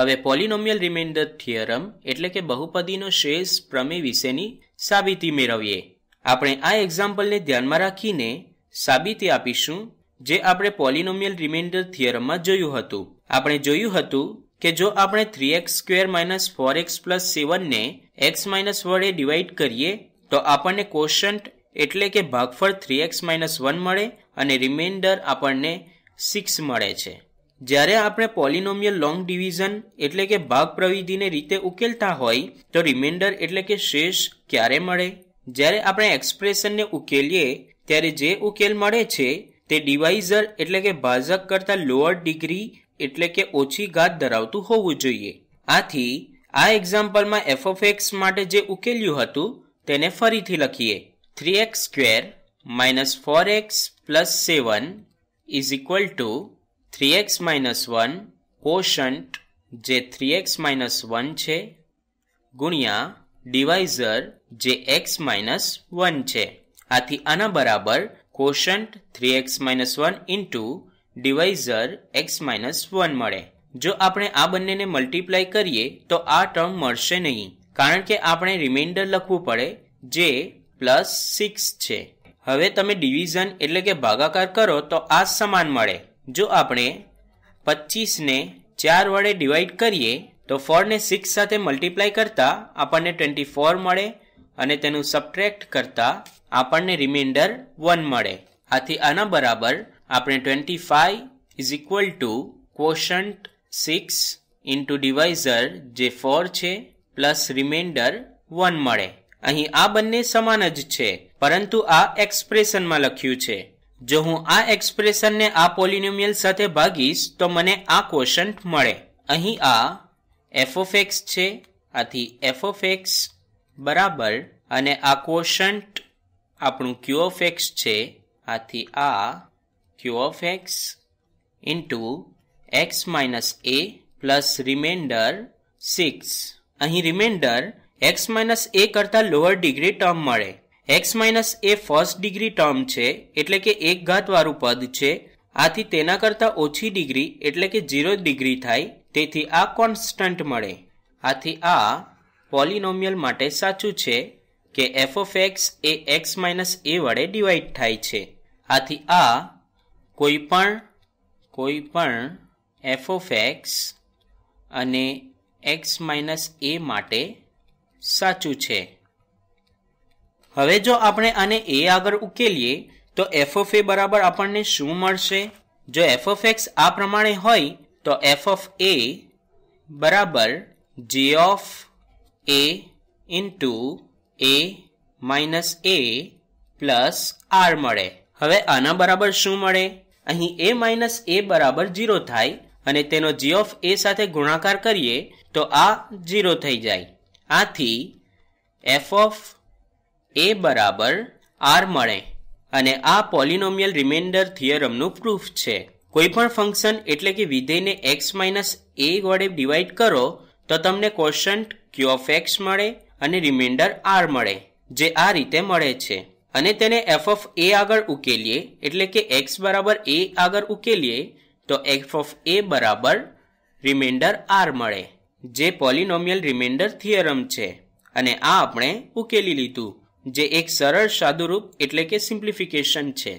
હવે પોલિનોમિયલ reminder theorem એટલે કે બહુપદીનો શ્રેષ પ્રમેય વિશેની સાબિતી મેળવીએ આપણે આ એક્ઝામ્પલને ધ્યાનમાં રાખીને સાબિતી આપીશું જે આપણે પોલિનોમિયલ રિમાઇન્ડર થિયરમમાં જોયું હતું આપણે જોયું હતું કે જો આપણે three X square minus four X plus સેવનને એક્સ માઇનસ વડે ડિવાઈડ કરીએ તો આપણને કોશન્ટ એટલે કે ભાગફળ થ્રી એક્સ માઇનસ વન મળે અને રિમાઇન્ડર આપણને સિક્સ મળે છે જ્યારે આપણે પોલિનોમિયલ લોંગ ડિવિઝન એટલે કે ભાગ પ્રવિધિને રીતે ઉકેલતા હોય તો રિમાઇન્ડર એટલે કે શેષ ક્યારે મળે જ્યારે આપણે એક્સપ્રેશનને ઉકેલીએ ત્યારે જે ઉકેલ મળે છે તે ડિવાઇઝર એટલે કે ભાજક કરતાં લોઅર ડિગ્રી એટલે કે ઓછી ઘાત ધરાવતું હોવું જોઈએ આથી આ એક્ઝામ્પલમાં એફ ઓફ એક્સ માટે જે ઉકેલ્યું હતું તેને ફરીથી લખીએ three X square minus four X plus seven is equal to three x minus one quotient જે થ્રી એક્સ માઇનસ વન છે ગુણ્યા ડિવાઇઝર જે એક્સ માઇનસ વન છે આથી આના બરાબર quotient three x minus one into divisor x minus one મળે જો આપણે આ બંનેને મલ્ટીપ્લાય કરીએ તો આ ટર્મ મળશે નહીં કારણ કે આપણે રિમાઇન્ડર લખવું પડે જે પ્લસ સિક્સ છે હવે તમે ડિવિઝન એટલે કે ભાગાકાર કરો તો આ સમાન મળે જો આપણે પચીસને ચાર વડે ડિવાઈડ કરીએ તો ફોરને સિક્સ સાથે મલ્ટીપ્લાય કરતાં આપણને ટ્વેન્ટી ફોર મળે અને તેનું સબટ્રેક્ટ કરતાં આપણને રિમાઇન્ડર વન મળે આથી આના બરાબર આપણે twenty five is equal to quotient six into divisor જે ફોર છે પ્લસ રિમાઇન્ડર વન મળે અહીં આ બંને સમાન જ છે પરંતુ આ એક્સપ્રેશનમાં લખ્યું છે જો હું આ એક્સપ્રેશનને આ પોલિનોમિયલ સાથે ભાગીશ તો મને આ કોશન્ટ મળે અહીં આ એફ ઓફ એક્સ છે આથી એફ ઓફ એક્સ બરાબર અને આ કોશન્ટ આપણું ક્યુ ઓફ એક્સ છે આથી આ q of x into x minus a plus remainder six અહીં રિમાઇન્ડર એક્સ માઇનસ એ કરતાં લોઅર ડિગ્રી ટર્મ મળે x minus a first degree term છે એટલે કે એક ઘાતવાળું પદ છે આથી તેના કરતાં ઓછી ડિગ્રી એટલે કે ઝીરો ડિગ્રી થાય તેથી આ કોન્સ્ટન્ટ મળે આથી આ પોલિનોમિયલ માટે સાચું છે કે એફ ઓફ એક્સ એ એક્સ માઇનસ એ વડે ડિવાઈડ થાય છે આથી આ કોઈપણ કોઈપણ એફ ઓફ એક્સ અને એક્સ માઇનસ એ માટે સાચું છે હવે જો આપણે આને એ આગળ ઉકેલીએ તો એફ ઓફ એ બરાબર આપણને શું મળશે જો એફ ઓફ એક્સ આ પ્રમાણે હોય તો એફ ઓફ એ બરાબર g of a into a minus a plus r મળે હવે આના બરાબર શું મળે અહીં એ માઇનસ એ બરાબર જીરો થાય અને તેનો જી ઓફ એ સાથે ગુણાકાર કરીએ તો આ જીરો થઈ જાય આથી એફ ઓફ એ બરાબર આર મળે અને આ પોલિનોમિયલ રિમાઇન્ડર થિયરમનું પ્રૂફ છે કોઈ પણ ફંક્શન એટલે કે વિધેયને એક્સ માઇનસ એ વડે ડિવાઈડ કરો તો તમને કોશન્ટ ક્યુ ઓફ એક્સ મળે અને રિમાઇન્ડર આર મળે જે આ રીતે મળે છે અને તેને એફ ઓફ એ આગળ ઉકેલીએ એટલે કે એક્સ બરાબર એ આગળ ઉકેલીએ તો એફ ઓફ એ બરાબર રિમાઇન્ડર આર મળે જે પોલિનોમિયલ રિમાઇન્ડર થિયરમ છે અને આ આપણે ઉકેલી લીધું જે એક સરળ સાદુરૂપ એટલે કે સિમ્પ્લિફિકેશન છે